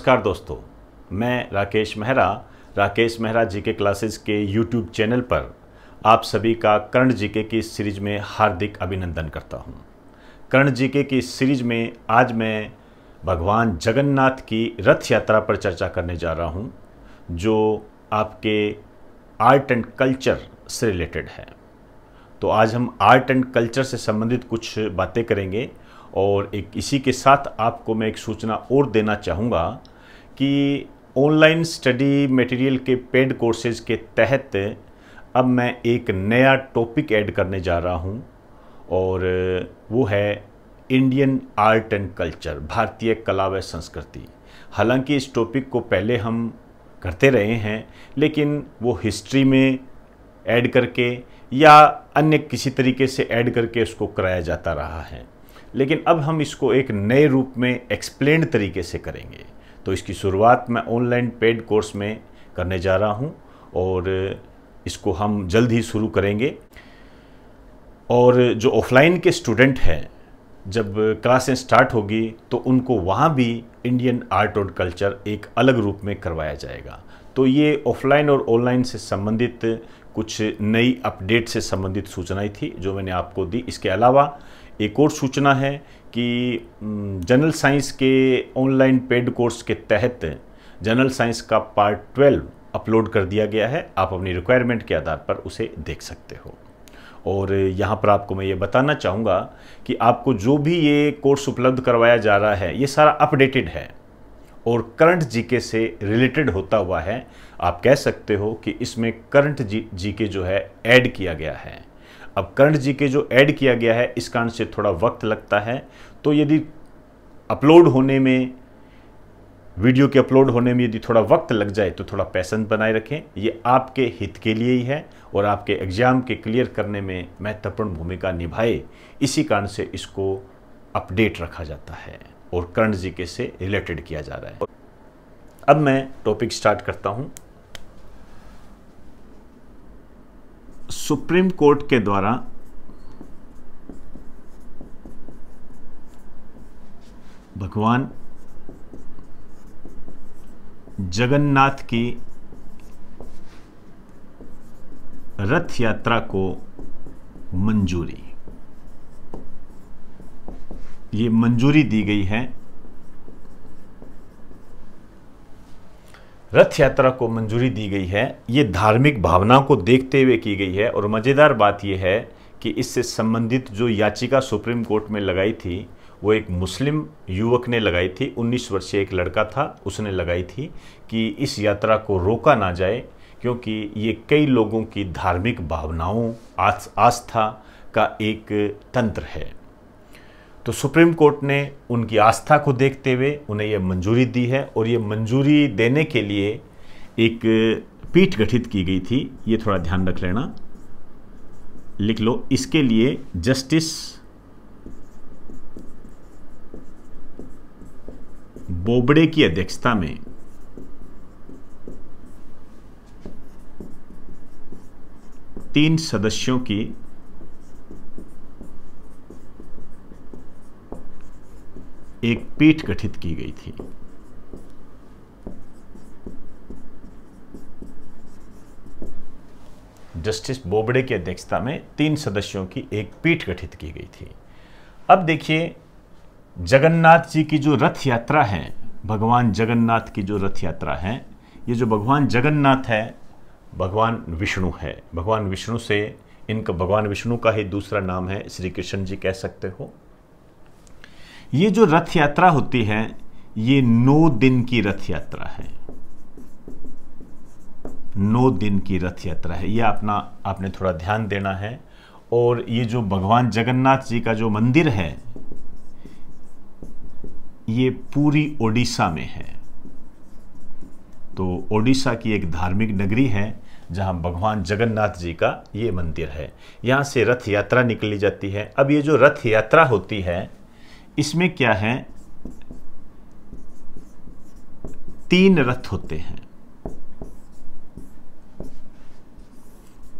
नमस्कार दोस्तों मैं राकेश मेहरा राकेश मेहरा जी के क्लासेस के यूट्यूब चैनल पर आप सभी का कर्ण जी के की सीरीज में हार्दिक अभिनंदन करता हूँ कर्ण जी के की इस सीरीज में आज मैं भगवान जगन्नाथ की रथ यात्रा पर चर्चा करने जा रहा हूँ जो आपके आर्ट एंड कल्चर से रिलेटेड है तो आज हम आर्ट एंड कल्चर से संबंधित कुछ बातें करेंगे और एक इसी के साथ आपको मैं एक सूचना और देना चाहूँगा कि ऑनलाइन स्टडी मटेरियल के पेड कोर्सेज के तहत अब मैं एक नया टॉपिक ऐड करने जा रहा हूँ और वो है इंडियन आर्ट एंड कल्चर भारतीय कला व संस्कृति हालांकि इस टॉपिक को पहले हम करते रहे हैं लेकिन वो हिस्ट्री में ऐड करके या अन्य किसी तरीके से ऐड करके उसको कराया जाता रहा है लेकिन अब हम इसको एक नए रूप में एक्सप्लेन तरीके से करेंगे तो इसकी शुरुआत मैं ऑनलाइन पेड कोर्स में करने जा रहा हूँ और इसको हम जल्द ही शुरू करेंगे और जो ऑफलाइन के स्टूडेंट हैं जब क्लासें स्टार्ट होगी तो उनको वहाँ भी इंडियन आर्ट और कल्चर एक अलग रूप में करवाया जाएगा तो ये ऑफलाइन और ऑनलाइन से संबंधित कुछ नई अपडेट से संबंधित सूचनाएं थी जो मैंने आपको दी इसके अलावा एक और सूचना है कि जनरल साइंस के ऑनलाइन पेड कोर्स के तहत जनरल साइंस का पार्ट ट्वेल्व अपलोड कर दिया गया है आप अपनी रिक्वायरमेंट के आधार पर उसे देख सकते हो और यहाँ पर आपको मैं ये बताना चाहूँगा कि आपको जो भी ये कोर्स उपलब्ध करवाया जा रहा है ये सारा अपडेटेड है और करंट जीके से रिलेटेड होता हुआ है आप कह सकते हो कि इसमें करंट जी जीके जो है ऐड किया गया है अब करंट जीके जो ऐड किया गया है इस कारण से थोड़ा वक्त लगता है तो यदि अपलोड होने में वीडियो के अपलोड होने में यदि थोड़ा वक्त लग जाए तो थोड़ा पैसन बनाए रखें ये आपके हित के लिए ही है और आपके एग्ज़ाम के क्लियर करने में महत्वपूर्ण भूमिका निभाए इसी कारण से इसको अपडेट रखा जाता है और कर्ण जी के से रिलेटेड किया जा रहा है अब मैं टॉपिक स्टार्ट करता हूं सुप्रीम कोर्ट के द्वारा भगवान जगन्नाथ की रथ यात्रा को मंजूरी ये मंजूरी दी गई है रथ यात्रा को मंजूरी दी गई है ये धार्मिक भावना को देखते हुए की गई है और मज़ेदार बात यह है कि इससे संबंधित जो याचिका सुप्रीम कोर्ट में लगाई थी वो एक मुस्लिम युवक ने लगाई थी 19 वर्षीय एक लड़का था उसने लगाई थी कि इस यात्रा को रोका ना जाए क्योंकि ये कई लोगों की धार्मिक भावनाओं आस्था का एक तंत्र है तो सुप्रीम कोर्ट ने उनकी आस्था को देखते हुए उन्हें यह मंजूरी दी है और ये मंजूरी देने के लिए एक पीठ गठित की गई थी ये थोड़ा ध्यान रख लेना लिख लो इसके लिए जस्टिस बोबड़े की अध्यक्षता में तीन सदस्यों की एक पीठ गठित की गई थी जस्टिस बोबडे की अध्यक्षता में तीन सदस्यों की एक पीठ गठित की गई थी अब देखिए जगन्नाथ जी की जो रथ यात्रा है भगवान जगन्नाथ की जो रथ यात्रा है ये जो भगवान जगन्नाथ है भगवान विष्णु है भगवान विष्णु से इनका भगवान विष्णु का ही दूसरा नाम है श्री कृष्ण जी कह सकते हो ये जो रथ यात्रा होती है ये नौ दिन की रथ यात्रा है नौ दिन की रथ यात्रा है ये अपना आपने थोड़ा ध्यान देना है और ये जो भगवान जगन्नाथ जी का जो मंदिर है ये पूरी ओडिशा में है तो ओडिशा की एक धार्मिक नगरी है जहाँ भगवान जगन्नाथ जी का ये मंदिर है यहाँ से रथ यात्रा निकली जाती है अब ये जो रथ यात्रा होती है इसमें क्या है तीन रथ होते हैं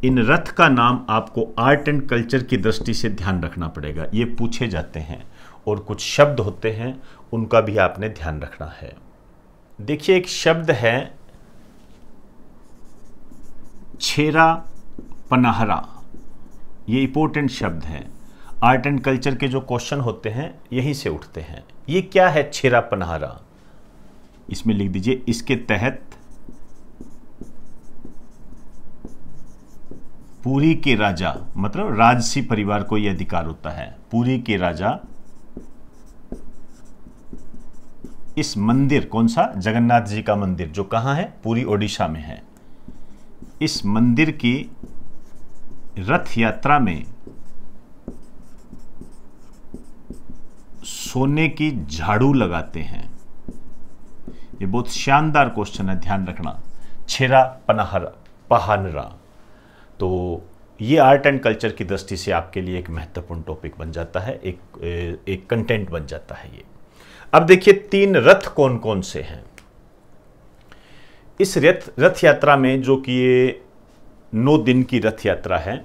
इन रथ का नाम आपको आर्ट एंड कल्चर की दृष्टि से ध्यान रखना पड़ेगा ये पूछे जाते हैं और कुछ शब्द होते हैं उनका भी आपने ध्यान रखना है देखिए एक शब्द है छेरा पनाहरा ये इंपॉर्टेंट शब्द है आर्ट एंड कल्चर के जो क्वेश्चन होते हैं यहीं से उठते हैं ये क्या है छेरा पनहारा इसमें लिख दीजिए इसके तहत पूरी के राजा मतलब राजसी परिवार को यह अधिकार होता है पूरी के राजा इस मंदिर कौन सा जगन्नाथ जी का मंदिर जो कहां है पूरी ओडिशा में है इस मंदिर की रथ यात्रा में सोने की झाड़ू लगाते हैं ये बहुत शानदार क्वेश्चन है ध्यान रखना छेरा पनाहरा पहानरा तो ये आर्ट एंड कल्चर की दृष्टि से आपके लिए एक महत्वपूर्ण टॉपिक बन जाता है एक एक कंटेंट बन जाता है ये अब देखिए तीन रथ कौन कौन से हैं इस रथ रथ यात्रा में जो कि ये नौ दिन की रथ यात्रा है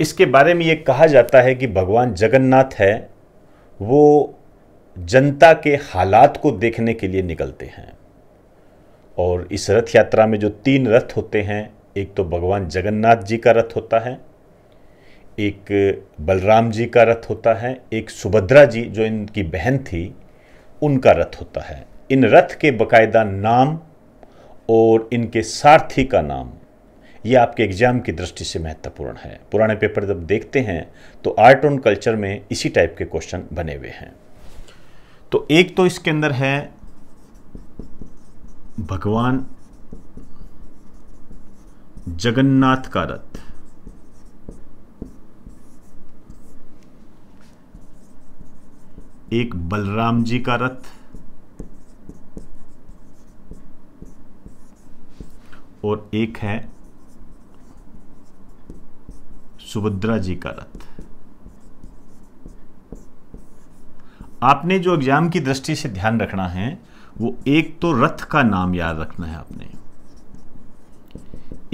इसके बारे में ये कहा जाता है कि भगवान जगन्नाथ है वो जनता के हालात को देखने के लिए निकलते हैं और इस रथ यात्रा में जो तीन रथ होते हैं एक तो भगवान जगन्नाथ जी का रथ होता है एक बलराम जी का रथ होता है एक सुभद्रा जी जो इनकी बहन थी उनका रथ होता है इन रथ के बकायदा नाम और इनके सारथी का नाम ये आपके एग्ज़ाम की दृष्टि से महत्वपूर्ण है पुराने पेपर जब देखते हैं तो आर्ट एंड कल्चर में इसी टाइप के क्वेश्चन बने हुए हैं तो एक तो इसके अंदर है भगवान जगन्नाथ का रथ एक बलराम जी का रथ और एक है सुभद्रा जी का रथ आपने जो एग्जाम की दृष्टि से ध्यान रखना है वो एक तो रथ का नाम याद रखना है आपने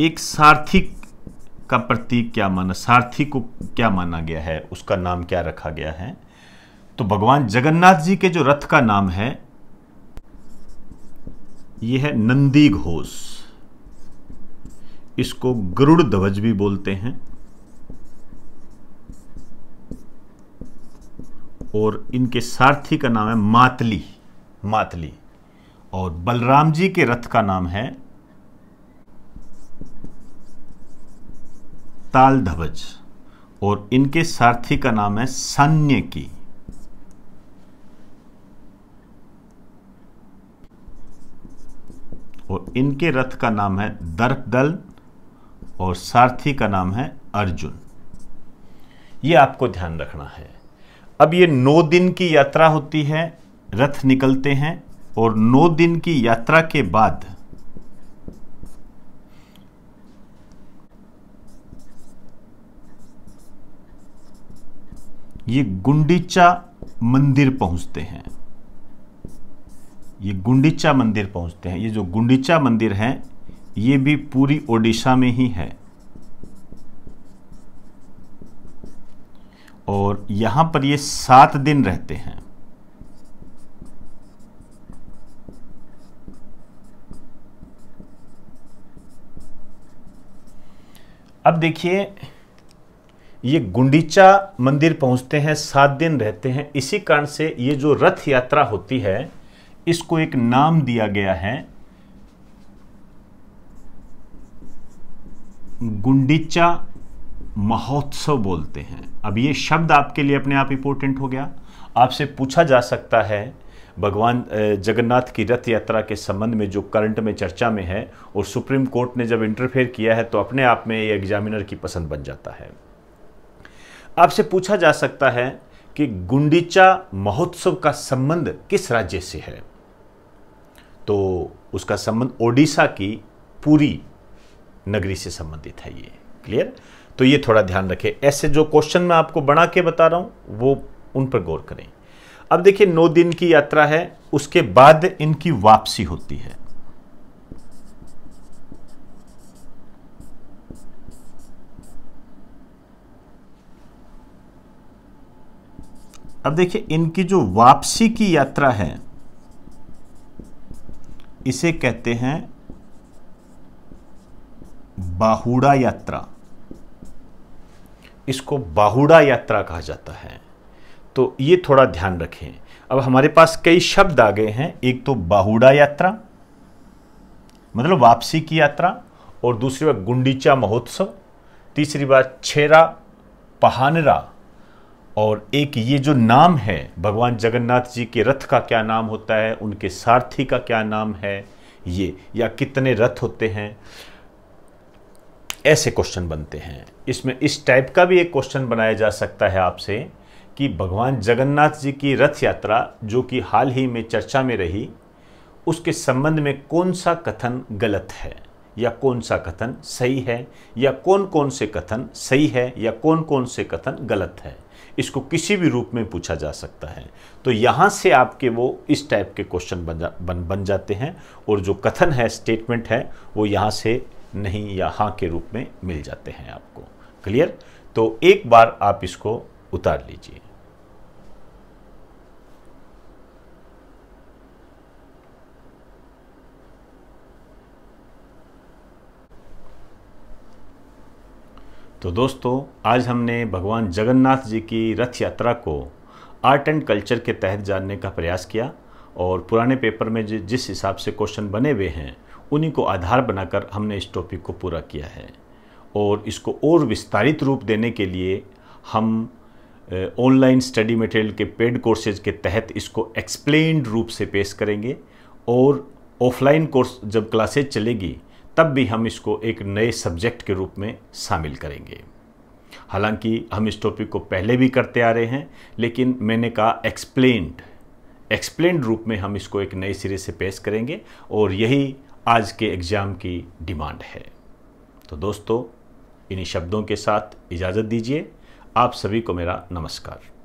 एक सारथी का प्रतीक क्या माना सारथी को क्या माना गया है उसका नाम क्या रखा गया है तो भगवान जगन्नाथ जी के जो रथ का नाम है यह है नंदी घोष इसको गरुड़ ध्वज भी बोलते हैं और इनके सारथी का नाम है मातली मातली और बलराम जी के रथ का नाम है ताल धवज और इनके सारथी का नाम है सन्य की और इनके रथ का नाम है दर्पदल और सारथी का नाम है अर्जुन ये आपको ध्यान रखना है अब ये नौ दिन की यात्रा होती है रथ निकलते हैं और नौ दिन की यात्रा के बाद ये गुंडीचा मंदिर पहुंचते हैं ये गुंडीचा मंदिर पहुंचते हैं ये जो गुंडीचा मंदिर है ये भी पूरी ओडिशा में ही है और यहां पर ये सात दिन रहते हैं अब देखिए ये गुंडीचा मंदिर पहुंचते हैं सात दिन रहते हैं इसी कारण से ये जो रथ यात्रा होती है इसको एक नाम दिया गया है गुंडीचा महोत्सव बोलते हैं अब ये शब्द आपके लिए अपने आप इंपोर्टेंट हो गया आपसे पूछा जा सकता है भगवान जगन्नाथ की रथ यात्रा के संबंध में जो करंट में चर्चा में है और सुप्रीम कोर्ट ने जब इंटरफेयर किया है तो अपने आप में ये एग्जामिनर की पसंद बन जाता है आपसे पूछा जा सकता है कि गुंडीचा महोत्सव का संबंध किस राज्य से है तो उसका संबंध ओडिशा की पूरी नगरी से संबंधित है ये क्लियर तो ये थोड़ा ध्यान रखें ऐसे जो क्वेश्चन मैं आपको बना के बता रहा हूँ वो उन पर गौर करें अब देखिए नौ दिन की यात्रा है उसके बाद इनकी वापसी होती है अब देखिए इनकी जो वापसी की यात्रा है इसे कहते हैं बाहुड़ा यात्रा इसको बाहुड़ा यात्रा कहा जाता है तो ये थोड़ा ध्यान रखें अब हमारे पास कई शब्द आ गए हैं एक तो बाहुड़ा यात्रा मतलब वापसी की यात्रा और दूसरी बात गुंडीचा महोत्सव तीसरी बात छेरा पहानरा और एक ये जो नाम है भगवान जगन्नाथ जी के रथ का क्या नाम होता है उनके सारथी का क्या नाम है ये या कितने रथ होते हैं ऐसे क्वेश्चन बनते हैं इसमें इस टाइप का भी एक क्वेश्चन बनाया जा सकता है आपसे कि भगवान जगन्नाथ जी की रथ यात्रा जो कि हाल ही में चर्चा में रही उसके संबंध में कौन सा कथन गलत है या कौन सा कथन सही है या कौन कौन से कथन सही है या कौन कौन से कथन गलत है इसको किसी भी रूप में पूछा जा सकता है तो यहाँ से आपके वो इस टाइप के क्वेश्चन बन जा बन बन जाते हैं और जो कथन है स्टेटमेंट है वो यहाँ से नहीं या हाँ के रूप में मिल जाते हैं आपको क्लियर तो एक बार आप इसको उतार लीजिए तो दोस्तों आज हमने भगवान जगन्नाथ जी की रथ यात्रा को आर्ट एंड कल्चर के तहत जानने का प्रयास किया और पुराने पेपर में जिस हिसाब से क्वेश्चन बने हुए हैं उन्हीं को आधार बनाकर हमने इस टॉपिक को पूरा किया है और इसको और विस्तारित रूप देने के लिए हम ऑनलाइन स्टडी मटेरियल के पेड कोर्सेज के तहत इसको एक्सप्लेन्ड रूप से पेश करेंगे और ऑफलाइन कोर्स जब क्लासेज चलेगी तब भी हम इसको एक नए सब्जेक्ट के रूप में शामिल करेंगे हालांकि हम इस टॉपिक को पहले भी करते आ रहे हैं लेकिन मैंने कहा एक्सप्लेन्ड एक्सप्लेन्ड रूप में हम इसको एक नए सिरे से पेश करेंगे और यही आज के एग्ज़ाम की डिमांड है तो दोस्तों इन्हीं शब्दों के साथ इजाज़त दीजिए आप सभी को मेरा नमस्कार